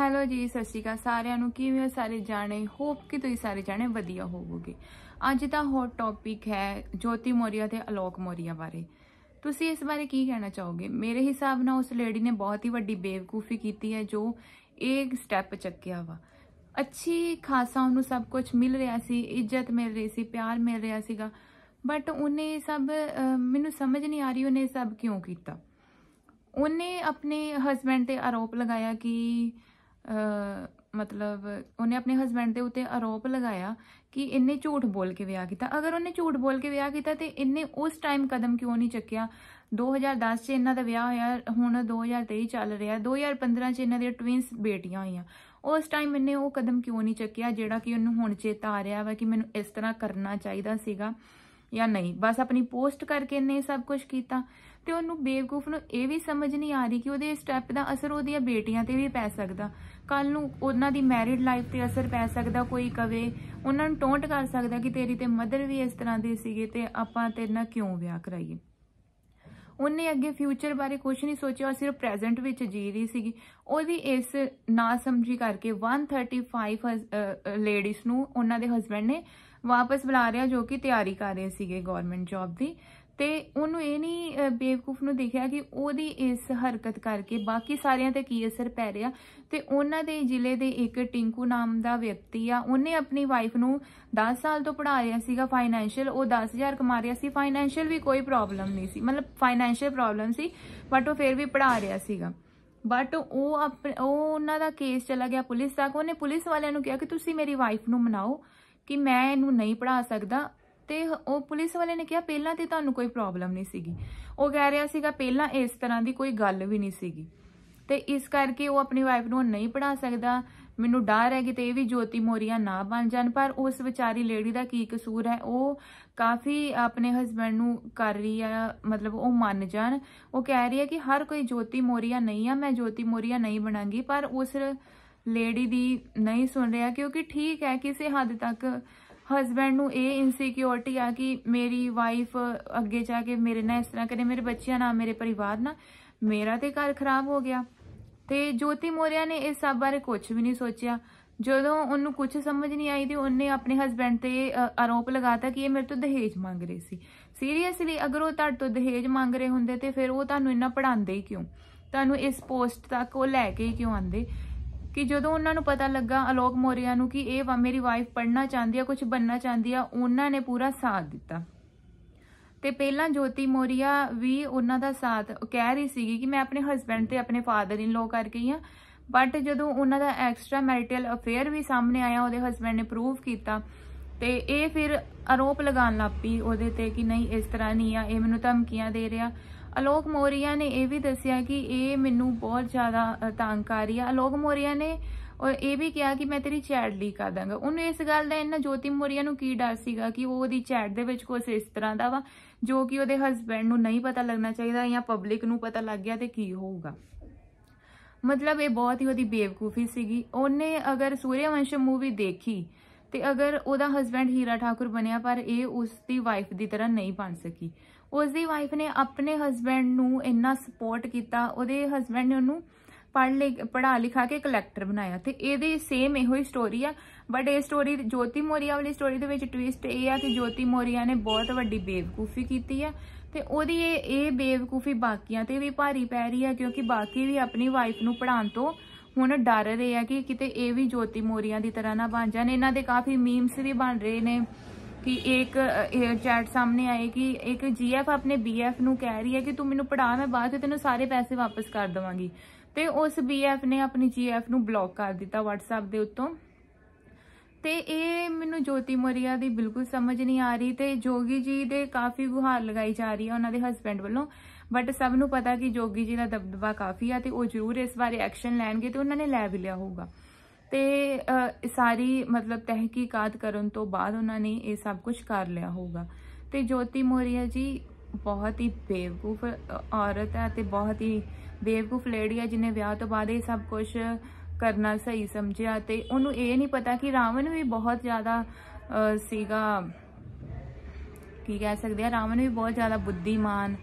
hello ਜੀ ਸਤਿ ਸ਼੍ਰੀ ਅਕਾਲ ਸਾਰਿਆਂ ਨੂੰ ਕਿਵੇਂ ਹੋ ਸਾਰੇ ਜਾਣੇ ਹੋਪ ਕਿ ਤੁਸੀਂ ਸਾਰੇ ਜਾਣੇ ਵਧੀਆ ਹੋਵੋਗੇ ਅੱਜ ਦਾ ਹੋਟ ਟੌਪਿਕ ਹੈ ਜੋਤੀ ਮੋਰੀਆ ਤੇ ਅਲੋਕ ਮੋਰੀਆ ਬਾਰੇ ਤੁਸੀਂ ਇਸ ਬਾਰੇ ਕੀ ਕਹਿਣਾ ਚਾਹੋਗੇ ਮੇਰੇ ਹਿਸਾਬ ਨਾਲ ਉਸ ਲੇਡੀ ਨੇ ਬਹੁਤ ਹੀ ਵੱਡੀ ਬੇਵਕੂਫੀ ਕੀਤੀ ਹੈ ਜੋ ਇੱਕ ਸਟੈਪ ਚੱਕਿਆ ਵਾ ਅੱਛੀ ਖਾਸਾ ਉਹਨੂੰ ਸਭ ਕੁਝ ਮਿਲ ਰਿਹਾ ਸੀ ਇੱਜ਼ਤ ਮਿਲ ਰਹੀ ਸੀ ਪਿਆਰ ਮਿਲ ਰਿਹਾ ਸੀਗਾ ਬਟ ਉਹਨੇ ਸਭ ਮੈਨੂੰ ਸਮਝ ਨਹੀਂ ਆ ਰਹੀ ਉਹਨੇ ਸਭ ਕਿਉਂ ਕੀਤਾ ਉਹਨੇ ਆਪਣੇ ਹਸਬੰਡ ਤੇ ਆਰੋਪ ਲਗਾਇਆ ਕਿ ਮਤਲਬ ਉਹਨੇ ਆਪਣੇ ਹਸਬੰਡ ਦੇ ਉੱਤੇ ਆਰੋਪ ਲਗਾਇਆ ਕਿ ਇਹਨੇ ਝੂਠ ਬੋਲ ਕੇ ਵਿਆਹ ਕੀਤਾ ਅਗਰ ਉਹਨੇ ਝੂਠ ਬੋਲ ਕੇ ਵਿਆਹ ਕੀਤਾ ਤੇ ਇਹਨੇ ਉਸ ਟਾਈਮ ਕਦਮ ਕਿਉਂ ਨਹੀਂ ਚੱਕਿਆ 2010 'ਚ ਇਹਨਾਂ ਦਾ ਵਿਆਹ ਹੋਇਆ ਹੁਣ 2023 ਚੱਲ ਰਿਹਾ 2015 'ਚ ਇਹਨਾਂ ਦੀਆਂ ਟਵਿੰਸ ਬੇਟੀਆਂ ਹੋਈਆਂ ਉਸ ਟਾਈਮ ਇਹਨੇ ਉਹ ਕਦਮ ਕਿਉਂ ਨਹੀਂ ਚੱਕਿਆ ਜਿਹੜਾ ਕਿ ਉਹਨੂੰ ਹੁਣ ਚੇਤਾ ਆ ਰਿਹਾ ਵਾ ਕਿ ਮੈਨੂੰ ਇਸ ਤਰ੍ਹਾਂ ਕਰਨਾ ਚਾਹੀਦਾ ਸੀਗਾ ਜਾਂ ਨਹੀਂ ਬਸ ਆਪਣੀ ਪੋਸਟ ਕਰਕੇ ਇਹਨੇ ਸਭ ਕੁਝ ਕੀਤਾ ਤੇ ਉਹਨੂੰ ਬੇਵਕੂਫ ਨੂੰ ਇਹ ਵੀ ਸਮਝ ਨਹੀਂ ਆ ਰਹੀ ਕਿ ਉਹਦੇ ਸਟੈਪ ਦਾ ਅਸਰ ਉਹਦੀਆਂ ਬੇਟੀਆਂ ਤੇ ਵੀ ਪੈ ਸਕਦਾ ਕੱਲ ਨੂੰ ਉਹਨਾਂ ਦੀ ਮੈਰਿਡ ਲਾਈਫ ਤੇ ਅਸਰ ਪੈ ਸਕਦਾ ਕੋਈ ਕਵੇ ਉਹਨਾਂ ਨੂੰ ਟੋਂਟ ਕਰ ਸਕਦਾ ਕਿ ਤੇਰੀ ਤੇ ਮਦਰ ਵੀ ਇਸ ਤਰ੍ਹਾਂ ਦੀ ਸੀਗੇ ਤੇ ਆਪਾਂ ਤੇਰੇ ਨਾਲ ਕਿਉਂ ਵਿਆਹ ਕਰਾਈਏ ਉਹਨੇ ਅੱਗੇ ਫਿਊਚਰ ਬਾਰੇ ਕੁਝ ਨਹੀਂ ਸੋਚਿਆ ਸਿਰਫ ਪ੍ਰੈਜ਼ੈਂਟ ਵਿੱਚ ਜੀ ਰਹੀ ਸੀਗੀ ਉਹਦੀ ਇਸ ਨਾ ਸਮਝੀ ਕਰਕੇ 135 ਲੇਡੀਜ਼ ਨੂੰ ਉਹਨਾਂ ਦੇ ਹਸਬੰਡ ਨੇ ਵਾਪਸ ਬੁਲਾ ਰਿਹਾ ਜੋ ਕਿ ਤਿਆਰੀ ਕਰ ਰਹੇ ਸੀਗੇ ਗਵਰਨਮੈਂਟ ਜੌਬ ਦੀ ਤੇ ਉਹਨੂੰ ਇਹ ਨਹੀਂ ਬੇਵਕੂਫ ਨੂੰ ਦਿਖਿਆ ਕਿ ਉਹਦੀ ਇਸ ਹਰਕਤ ਕਰਕੇ ਬਾਕੀ ਸਾਰਿਆਂ ਤੇ ਕੀ ਅਸਰ ਪੈ ਰਿਹਾ ਤੇ ਉਹਨਾਂ ਦੇ ਜ਼ਿਲ੍ਹੇ ਦੇ ਇੱਕ ਟਿੰਕੂ ਨਾਮ ਦਾ ਵਿਅਕਤੀ ਆ ਉਹਨੇ ਆਪਣੀ ਵਾਈਫ ਨੂੰ 10 ਸਾਲ ਤੋਂ ਪੜਾ ਰਿਹਾ ਸੀਗਾ ਫਾਈਨੈਂਸ਼ੀਅਲ ਉਹ 10000 ਕਮਾ ਰਿਹਾ ਸੀ ਫਾਈਨੈਂਸ਼ੀਅਲ ਵੀ ਕੋਈ ਪ੍ਰੋਬਲਮ ਨਹੀਂ ਸੀ ਮਤਲਬ ਫਾਈਨੈਂਸ਼ੀਅਲ ਪ੍ਰੋਬਲਮ ਸੀ ਬਟ ਉਹ ਫਿਰ ਵੀ ਪੜਾ ਰਿਹਾ ਸੀਗਾ ਬਟ ਉਹ ਉਹ ਉਹਨਾਂ ਦਾ ਕੇਸ ਚਲਾ ਗਿਆ ਪੁਲਿਸ ਤੱਕ ਉਹਨੇ ਪੁਲਿਸ ਵਾਲਿਆਂ ਨੂੰ ਕਿਹਾ ਕਿ ਤੁਸੀਂ ਮੇਰੀ ਵਾਈਫ ਨੂੰ ਮਨਾਓ ਕਿ ਮੈਂ ਇਹਨੂੰ ਨਹੀਂ ਪੜਾ ਸਕਦਾ ਤੇ ਉਹ ਪੁਲਿਸ ਵਾਲੇ ਨੇ ਕਿਹਾ ਪਹਿਲਾਂ ਤੇ ਤੁਹਾਨੂੰ ਕੋਈ ਪ੍ਰੋਬਲਮ ਨਹੀਂ ਸੀਗੀ ਉਹ ਕਹਿ ਰਿਹਾ ਸੀਗਾ ਪਹਿਲਾਂ ਇਸ ਤਰ੍ਹਾਂ ਦੀ ਕੋਈ ਗੱਲ ਵੀ ਨਹੀਂ ਸੀਗੀ ਤੇ ਇਸ ਕਰਕੇ ਉਹ ਆਪਣੀ ਵਾਈਫ ਨੂੰ ਨਹੀਂ ਪੜਾ ਸਕਦਾ ਮੈਨੂੰ ਡਰ ਹੈ ਕਿ ਤੇ ਇਹ ਵੀ ਜੋਤੀ ਮੋਰੀਆ ਨਾ ਬਣ ਜਾਣ ਪਰ ਉਸ ਵਿਚਾਰੀ ਲੇਡੀ ਦਾ ਕੀ ਕਸੂਰ ਹੈ ਉਹ ਕਾਫੀ ਆਪਣੇ ਹਸਬੰਡ ਨੂੰ ਕਰ ਰਹੀ ਆ ਮਤਲਬ ਉਹ ਮੰਨ ਜਾਣ ਉਹ ਕਹਿ ਰਹੀ ਹੈ ਕਿ ਹਰ ਕੋਈ ਜੋਤੀ ਮੋਰੀਆ ਨਹੀਂ ਆ ਮੈਂ ਜੋਤੀ ਮੋਰੀਆ ਨਹੀਂ ਬਣਾਂਗੀ ਪਰ ਉਸ ਲੇਡੀ ਦੀ ਨਹੀਂ ਸੁਣ ਰਿਹਾ ਕਿਉਂਕਿ ਠੀਕ ਹੈ ਕਿਸੇ ਹੱਦ ਤੱਕ ਹਸਬੰਡ ਨੂੰ ਇਹ ਇਨਸਿਕਿਉਰਿਟੀ ਆ ਕਿ ਮੇਰੀ ਵਾਈਫ ਅੱਗੇ ਜਾ ਕੇ ਮੇਰੇ ਨਾਲ ਇਸ ਤਰ੍ਹਾਂ ਕਰੇ ਮੇਰੇ ਬੱਚਿਆਂ ਨਾਲ ਮੇਰੇ ਪਰਿਵਾਰ ਨਾਲ ਮੇਰਾ ਤੇ ਘਰ ਖਰਾਬ ਹੋ ਗਿਆ ਤੇ ਜੋਤੀ ਮੋਰੀਆ ਨੇ ਇਸ ਸਭ ਬਾਰੇ ਕੁਝ ਵੀ ਨਹੀਂ ਸੋਚਿਆ ਜਦੋਂ ਉਹਨੂੰ ਕੁਝ ਸਮਝ ਨਹੀਂ ਆਈ ਤੇ ਉਹਨੇ ਆਪਣੇ ਹਸਬੰਡ ਤੇ ਆਰੋਪ ਲਗਾਤਾ ਕਿ ਇਹ ਮੇਰੇ ਤੋਂ ਦਹੇਜ ਮੰਗ ਰਹੀ ਸੀ ਸੀਰੀਅਸਲੀ ਅਗਰ ਉਹ ਤੁਹਾਡੇ ਤੋਂ ਦਹੇਜ ਮੰਗ ਰਹੇ ਹੁੰਦੇ ਤੇ ਫਿਰ ਉਹ ਤੁਹਾਨੂੰ ਇੰਨਾ ਪੜਾਉਂਦੇ ਹੀ ਕਿਉਂ ਤੁਹਾਨੂੰ ਇਸ ਪੋਸਟ ਤੱਕ ਉਹ ਲੈ ਕੇ ਹੀ ਕਿਉਂ ਆਂਦੇ ਕਿ ਜਦੋਂ ਉਹਨਾਂ ਨੂੰ ਪਤਾ ਲੱਗਾ ਅਲੋਕ ਮੋਰੀਆ ਨੂੰ ਕਿ ਇਹ ਮੇਰੀ ਵਾਈਫ ਪੜਨਾ ਚਾਹੁੰਦੀ ਆ ਕੁਝ ਬੰਨਣਾ ਚਾਹੁੰਦੀ ਆ ਉਹਨਾਂ ਨੇ ਪੂਰਾ ਸਾਥ ਦਿੱਤਾ ਤੇ ਪਹਿਲਾਂ ਜੋਤੀ ਮੋਰੀਆ ਵੀ ਉਹਨਾਂ ਦਾ ਸਾਥ ਕਹਿ ਰਹੀ ਸੀਗੀ ਕਿ ਮੈਂ ਆਪਣੇ ਹਸਬੰਡ ਤੇ ਆਪਣੇ ਫਾਦਰ ਇਨ ਲੋ ਕਰਕੇ ਗਈ ਆ ਬਟ ਜਦੋਂ ਉਹਨਾਂ ਦਾ ਐਕਸਟਰਾ ਮੈਰਿਟਲ ਅਫੇਅਰ ਵੀ ਸਾਹਮਣੇ ਆਇਆ ਉਹਦੇ ਹਸਬੰਡ ਨੇ ਪ੍ਰੂਵ ਕੀਤਾ ਤੇ ਇਹ ਫਿਰ ਆਰੋਪ ਲਗਾਉਣ ਲੱਪੀ ਉਹਦੇ ਤੇ ਕਿ ਨਹੀਂ ਇਸ ਤਰ੍ਹਾਂ ਨਹੀਂ ਆ ਇਹ ਮੈਨੂੰ ਧਮਕੀਆਂ ਦੇ ਰਿਹਾ ਅਲੋਕ ਮੋਰੀਆ ਨੇ ਇਹ ਵੀ ਦੱਸਿਆ ਕਿ ਇਹ ਮੈਨੂੰ ਬਹੁਤ ਜ਼ਿਆਦਾ ਤੰਗ ਕਰ ਰਹੀ ਆ ਅਲੋਕ ਮੋਰੀਆ ਨੇ ਔਰ ਇਹ ਵੀ ਕਿਹਾ ਕਿ ਮੈਂ ਤੇਰੀ ਚੈਟ ਲੀਕ ਕਰ ਦਾਂਗਾ ਉਹਨੂੰ ਇਸ ਗੱਲ ਦਾ ਇਹਨਾਂ ਜੋਤੀ ਮੋਰੀਆ ਨੂੰ ਕੀ ਡਰ ਸੀਗਾ ਕਿ ਉਹ ਉਹਦੀ ਚੈਟ ਦੇ ਵਿੱਚ ਕੁਝ ਇਸ ਤਰ੍ਹਾਂ ਦਾ ਵਾ ਜੋ ਕਿ ਉਹਦੇ ਹਸਬੰਡ ਨੂੰ ਨਹੀਂ ਪਤਾ ਲੱਗਣਾ ਚਾਹੀਦਾ ਜਾਂ ਪਬਲਿਕ ਨੂੰ ਪਤਾ ਲੱਗ ਗਿਆ ਤੇ ਕੀ ਹੋਊਗਾ ਮਤਲਬ ਇਹ ਬਹੁਤ ਹੀ ਉਹਦੀ ਬੇਵਕੂਫੀ ਸੀਗੀ ਉਹਨੇ ਅਗਰ ਸੂਰਿਆਵੰਸ਼ ਮੂਵੀ ਦੇਖੀ ਤੇ ਅਗਰ ਉਹਦਾ ਹਸਬੰਡ ਹੀਰਾ ਠਾਕੁਰ ਬਣਿਆ ਪਰ ਇਹ ਉਸ ਦੀ ਵਾਈਫ ਦੀ ਤਰ੍ਹਾਂ ਨਹੀਂ ਬਣ ਸਕੀ ਉਸ ਦੀ ਵਾਈਫ ਨੇ ਆਪਣੇ ਹਸਬੰਡ ਨੂੰ ਇੰਨਾ ਸਪੋਰਟ ਕੀਤਾ ਉਹਦੇ ਹਸਬੰਡ ਨੇ ਉਹਨੂੰ ਪੜ੍ਹ ਲਿ ਪੜਾ ਲਿਖਾ ਕੇ ਕਲੈਕਟਰ ਬਣਾਇਆ ਤੇ ਇਹਦੇ ਸੇਮ ਇਹੋ ਹੀ ਸਟੋਰੀ ਆ ਬਟ ਇਹ ਸਟੋਰੀ ਜੋਤੀ ਮੋਰੀਆ ਵਾਲੀ ਸਟੋਰੀ ਦੇ ਵਿੱਚ ਟਵਿਸਟ ਇਹ ਆ ਕਿ ਜੋਤੀ ਮੋਰੀਆ ਨੇ ਬਹੁਤ ਵੱਡੀ ਬੇਵਕੂਫੀ ਕੀਤੀ ਆ ਤੇ ਉਹਦੀ ਇਹ ਇਹ ਬੇਵਕੂਫੀ ਬਾਕੀਆਂ ਤੇ ਵੀ ਭਾਰੀ ਪੈ ਰਹੀ ਆ ਕਿਉਂਕਿ ਬਾਕੀ ਵੀ ਆਪਣੀ ਵਾਈਫ ਨੂੰ ਪੜ੍ਹਾਉਣ ਤੋਂ ਹੁਣ ਡਰ ਰਹੇ ਆ ਕਿ ਕਿਤੇ ਇਹ ਵੀ ਜੋਤੀ ਮੋਰੀਆ ਦੀ ਤਰ੍ਹਾਂ ਨਾ ਬਣ ਜਾਣ ਇਹਨਾਂ ਦੇ ਕਾਫੀ ਮੀਮਸ ਵੀ ਬਣ ਰਹੇ ਨੇ ਇੱਕ एक ਚੈਟ ਸਾਹਮਣੇ ਆਏ ਕਿ ਇੱਕ ਜੀਐਫ ਆਪਣੇ ਬੀਐਫ ਨੂੰ ਕਹਿ ਰਹੀ ਹੈ ਕਿ ਤੂੰ ਮੈਨੂੰ ਪੜਾ ਮੈਂ ਬਾਅਦ ਵਿੱਚ ਤੈਨੂੰ ਸਾਰੇ ਪੈਸੇ ਵਾਪਸ ਕਰ ਦਵਾਂਗੀ ਤੇ ਉਸ ਬੀਐਫ ਨੇ ਆਪਣੀ ਜੀਐਫ ਨੂੰ ਬਲੌਕ ਕਰ ਦਿੱਤਾ WhatsApp ਦੇ ਉੱਤੋਂ ਤੇ ਇਹ ਮੈਨੂੰ ਜੋਤੀ ਮੋਰੀਆ ਦੀ ਬਿਲਕੁਲ ਸਮਝ ਨਹੀਂ ਆ ਰਹੀ ਤੇ ਜੋਗੀ ਜੀ ਦੇ ਕਾਫੀ ਗੁਹਾਰ ਲਗਾਈ ਜਾ ਰਹੀ ਹੈ ਉਹਨਾਂ ਦੇ ਹਸਬੰਡ ਵੱਲੋਂ ਬਟ ਸਭ ਨੂੰ ਪਤਾ ਕਿ ਜੋਗੀ ਜੀ ਦਾ ਦਬਦਬਾ ਕਾਫੀ ਆ ਤੇ ਉਹ ਜ਼ਰੂਰ ਇਸ ਬਾਰੇ ਐਕਸ਼ਨ ਲੈਣਗੇ ਤੇ ਉਹਨਾਂ ਨੇ ਲੈ ਵੀ ਲਿਆ ਹੋਊਗਾ ਤੇ ਸਾਰੀ ਮਤਲਬ ਤਹਿਕੀਕਾਤ ਕਰਨ ਤੋਂ ਬਾਅਦ ਉਹਨਾਂ ਨੇ ਇਹ ਸਭ ਕੁਝ ਕਰ ਲਿਆ ਹੋਊਗਾ ਤੇ ਜੋਤੀ ਮੋਰੀਆ ਜੀ ਬਹੁਤ ਹੀ ਬੇਵਕੂਫ ਔਰਤ ਹੈ ਤੇ ਬਹੁਤ ਹੀ ਬੇਵਕੂਫ ਲੇਡੀ ਹੈ ਜਿਨੇ ਵਿਆਹ ਤੋਂ ਬਾਅਦ ਇਹ ਸਭ ਕੁਝ ਕਰਨਾ ਸਹੀ ਸਮਝਿਆ ਤੇ ਉਹਨੂੰ ਇਹ ਨਹੀਂ ਪਤਾ ਕਿ ਰਾਵਣ ਵੀ ਬਹੁਤ ਜ਼ਿਆਦਾ ਸੀਗਾ ਕੀ ਕਹਿ ਸਕਦੇ ਆ ਰਾਵਣ ਵੀ ਬਹੁਤ ਜ਼ਿਆਦਾ ਬੁੱਧੀਮਾਨ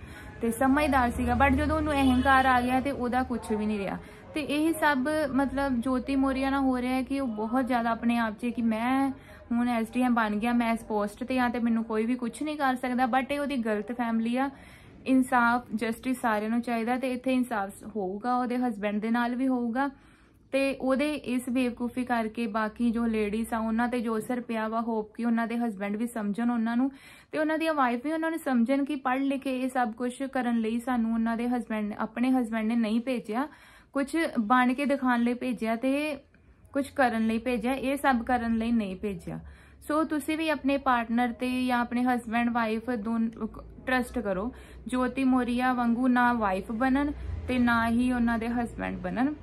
ਤੇ ਸਮਝਦਾਰ ਸੀਗਾ ਬਟ ਜਦੋਂ ਉਹਨੂੰ ਅਹੰਕਾਰ ਆ ਗਿਆ ਤੇ ਉਹਦਾ ਕੁਝ ਵੀ ਨਹੀਂ ਰਿਹਾ ਤੇ ਇਹ ਸਭ ਮਤਲਬ ਜੋਤੀ ਮੋਰੀਆ ਨਾਲ ਹੋ ਰਿਹਾ ਹੈ ਕਿ ਉਹ ਬਹੁਤ ਜ਼ਿਆਦਾ ਆਪਣੇ ਆਪ 'ਚ ਕਿ ਮੈਂ ਹੁਣ ਐਸਡੀਐਮ ਬਣ ਗਿਆ ਮੈਂ ਇਸ ਪੋਸਟ ਤੇ ਆ ਤੇ ਮੈਨੂੰ ਕੋਈ ਵੀ ਕੁਝ ਨਹੀਂ ਕਰ ਸਕਦਾ ਬਟ ਇਹ ਉਹਦੀ ਗਲਤ ਫੈਮਲੀ ਆ ਇਨਸਾਫ ਜਸਟਿਸ ਸਾਰਿਆਂ ਨੂੰ ਚਾਹੀਦਾ ਤੇ ਇੱਥੇ ਇਨਸਾਫ ਹੋਊਗਾ ਉਹਦੇ ਹਸਬੰਡ ਦੇ ਨਾਲ ਵੀ ਹੋਊਗਾ ਤੇ ਉਹਦੇ ਇਸ ਬੇਵਕੂਫੀ ਕਰਕੇ ਬਾਕੀ ਜੋ ਲੇਡੀਜ਼ ਆ ਉਹਨਾਂ ਤੇ ਜੋ ਅਸਰ ਪਿਆ ਵਾ ਹੋਪ ਕਿ ਉਹਨਾਂ ਦੇ ਹਸਬੰਡ ਵੀ ਸਮਝਣ ਉਹਨਾਂ ਨੂੰ ਤੇ ਉਹਨਾਂ ਦੀ ਵਾਈਫ ਵੀ ਉਹਨਾਂ ਨੂੰ ਸਮਝਣ ਕਿ ਪੜ੍ਹ ਲਿਖੇ ਇਹ ਸਭ ਕੁਝ ਕਰਨ ਲਈ ਸਾਨੂੰ ਉਹਨਾਂ ਦੇ ਹਸਬੰਡ ਆਪਣੇ ਹਸਬੰਡ ਨੇ ਨਹੀਂ ਭੇਜਿਆ ਕੁਝ ਬਣ ਕੇ ਦਿਖਾਉਣ ਲਈ ਭੇਜਿਆ ਤੇ ਕੁਝ ਕਰਨ ਲਈ ਭੇਜਿਆ ਇਹ ਸਭ ਕਰਨ ਲਈ ਨਹੀਂ ਭੇਜਿਆ ਸੋ ਤੁਸੀਂ ਵੀ ਆਪਣੇ ਪਾਰਟਨਰ ਤੇ ਜਾਂ ਆਪਣੇ ਹਸਬੰਡ ਵਾਈਫ ਦੋਨ ਟਰਸਟ ਕਰੋ ਜੋਤੀ ਮੋਰੀਆ ਵਾਂਗੂ ਨਾ ਵਾਈਫ ਬਣਨ ਤੇ ਨਾ ਹੀ ਉਹਨਾਂ ਦੇ ਹਸਬੰਡ ਬਣਨ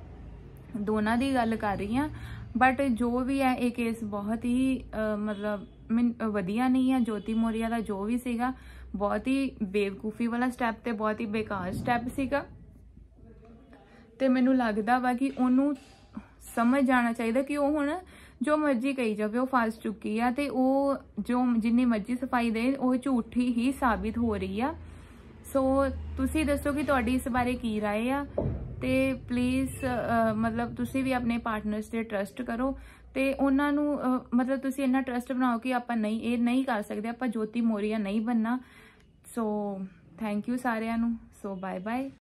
ਦੋਨਾਂ ਦੀ ਗੱਲ ਕਰ ਰਹੀ ਆ ਬਟ ਜੋ ਵੀ ਹੈ ਇਹ ਕੇਸ ਬਹੁਤ ਹੀ ਮਤਲਬ ਵਧੀਆ ਨਹੀਂ ਹੈ ਜੋਤੀ ਮੋਰੀਆ ਦਾ ਜੋ ਵੀ ਸੀਗਾ ਬਹੁਤ ਹੀ ਬੇਵਕੂਫੀ ਵਾਲਾ ਸਟੈਪ ਤੇ ਬਹੁਤ ਹੀ ਬੇਕਾਰ ਸਟੈਪ ਸੀਗਾ ਤੇ ਮੈਨੂੰ ਲੱਗਦਾ ਵਾ ਕਿ ਉਹਨੂੰ ਸਮਝ ਜਾਣਾ ਚਾਹੀਦਾ ਕਿ ਉਹ ਹੁਣ ਜੋ ਮਰਜ਼ੀ ਕਹੀ ਜਾਵੇ ਉਹ ਫਸ ਚੁੱਕੀ ਆ ਤੇ ਉਹ ਜੋ ਜਿੰਨੀ ਮਰਜ਼ੀ ਸਫਾਈ ਦੇ ਉਹ ਝੂਠੀ ਹੀ ਸਾਬਿਤ ਹੋ ਰਹੀ ਆ ਸੋ ਤੁਸੀਂ ਦੱਸੋ ਕਿ ਤੁਹਾਡੀ ਇਸ ਬਾਰੇ ਕੀ رائے ਆ ਤੇ ਪਲੀਜ਼ ਮਤਲਬ ਤੁਸੀਂ ਵੀ ਆਪਣੇ ਪਾਰਟਨਰਸ ਤੇ ਟਰਸਟ ਕਰੋ ਤੇ ਉਹਨਾਂ ਨੂੰ ਮਤਲਬ ਤੁਸੀਂ ਇੰਨਾ ਟਰਸਟ ਬਣਾਓ ਕਿ ਆਪਾਂ ਨਹੀਂ ਇਹ ਨਹੀਂ ਕਰ ਸਕਦੇ ਆਪਾਂ ਜੋਤੀ ਮੋਰੀਆ ਨਹੀਂ ਬੰਨਾ ਸੋ ਥੈਂਕ ਯੂ ਸਾਰਿਆਂ ਨੂੰ ਸੋ ਬਾਏ ਬਾਏ